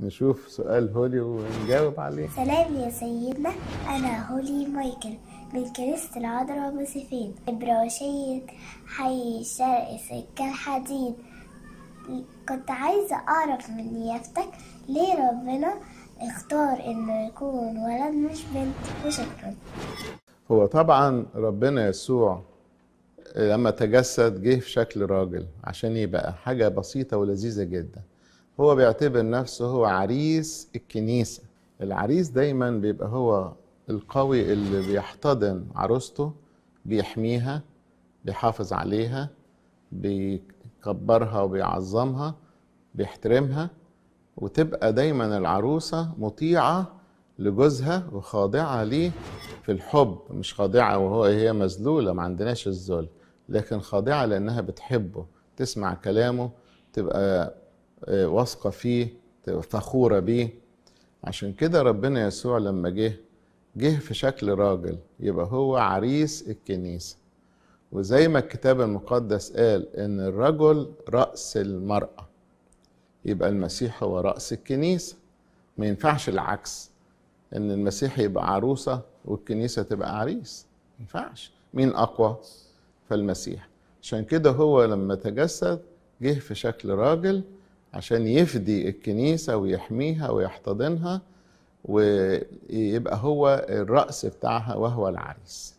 نشوف سؤال هولي ونجاوب عليه سلام يا سيدنا أنا هولي مايكل من كنيسة العذراء موسيفين إبراشية حي الشرق سكة الحديد كنت عايزة أعرف من نيافتك ليه ربنا اختار إنه يكون ولد مش بنت وشكرا هو طبعا ربنا يسوع لما تجسد جه في شكل راجل عشان يبقى حاجة بسيطة ولذيذة جدا هو بيعتبر نفسه هو عريس الكنيسة العريس دايما بيبقى هو القوي اللي بيحتضن عروسته بيحميها بيحافظ عليها بيكبرها وبيعظمها بيحترمها وتبقى دايما العروسة مطيعة لجوزها وخاضعة ليه في الحب مش خاضعة وهو هي مذلولة ما عندناش الذل لكن خاضعة لأنها بتحبه تسمع كلامه تبقى آه، واثقه فيه فخوره بيه عشان كده ربنا يسوع لما جه جه في شكل راجل يبقى هو عريس الكنيسه وزي ما الكتاب المقدس قال ان الرجل راس المراه يبقى المسيح هو راس الكنيسه ما ينفعش العكس ان المسيح يبقى عروسه والكنيسه تبقى عريس ما ينفعش مين اقوى فالمسيح عشان كده هو لما تجسد جه في شكل راجل عشان يفدي الكنيسة ويحميها ويحتضنها ويبقى هو الرأس بتاعها وهو العريس